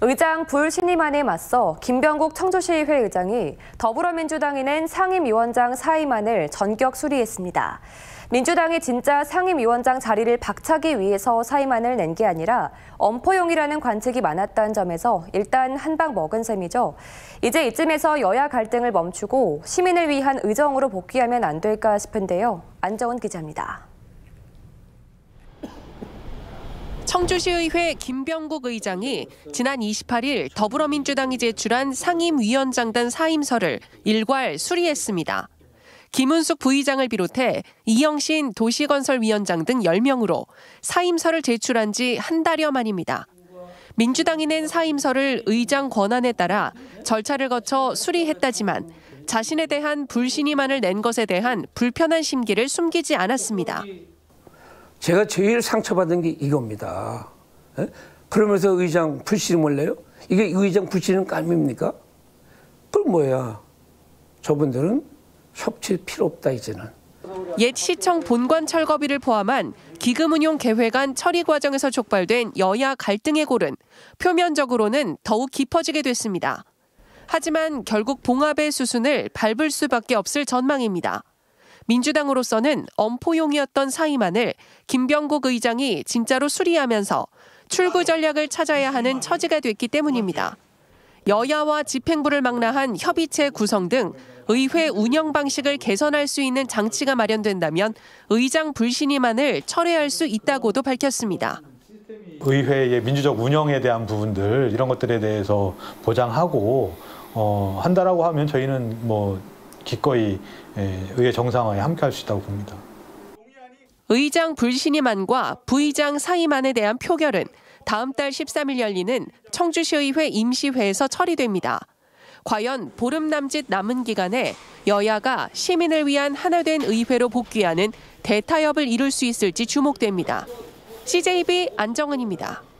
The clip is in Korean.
의장 불신임안에 맞서 김병국 청주시의회 의장이 더불어민주당이 상임위원장 사임안을 전격 수리했습니다. 민주당이 진짜 상임위원장 자리를 박차기 위해서 사임안을 낸 게 아니라 엄포용이라는 관측이 많았다는 점에서 일단 한방 먹은 셈이죠. 이제 이쯤에서 여야 갈등을 멈추고 시민을 위한 의정으로 복귀하면 안 될까 싶은데요. 안정훈 기자입니다. 청주시의회 김병국 의장이 지난 28일 더불어민주당이 제출한 상임위원장단 사임서를 일괄 수리했습니다. 김은숙 부의장을 비롯해 이영신 도시건설위원장 등 10명으로 사임서를 제출한 지 한 달여 만입니다. 민주당이 낸 사임서를 의장 권한에 따라 절차를 거쳐 수리했다지만 자신에 대한 불신임안을 낸 것에 대한 불편한 심기를 숨기지 않았습니다. 제가 제일 상처받은 게 이겁니다. 에? 예? 그러면서 의장 불씨름을 내요? 이게 의장 불씨름 깔입니까? 그럼 뭐야? 저분들은 협치 필요 없다 이제는. 옛 시청 본관 철거비를 포함한 기금운용 계획안 처리 과정에서 촉발된 여야 갈등의 골은 표면적으로는 더욱 깊어지게 됐습니다. 하지만 결국 봉합의 수순을 밟을 수밖에 없을 전망입니다. 민주당으로서는 엄포용이었던 사임안을 김병국 의장이 진짜로 수리하면서 출구 전략을 찾아야 하는 처지가 됐기 때문입니다. 여야와 집행부를 망라한 협의체 구성 등 의회 운영 방식을 개선할 수 있는 장치가 마련된다면 의장 불신임안을 철회할 수 있다고도 밝혔습니다. 의회의 민주적 운영에 대한 부분들 이런 것들에 대해서 보장하고 어, 한다라고 하면 저희는 뭐 기꺼이 예, 의회 정상화에 함께할 수 있다고 봅니다. 의장 불신임안과 부의장 사임안에 대한 표결은 다음 달 13일 열리는 청주시의회 임시회에서 처리됩니다. 과연 보름 남짓 남은 기간에 여야가 시민을 위한 하나된 의회로 복귀하는 대타협을 이룰 수 있을지 주목됩니다. CJB 안정은입니다.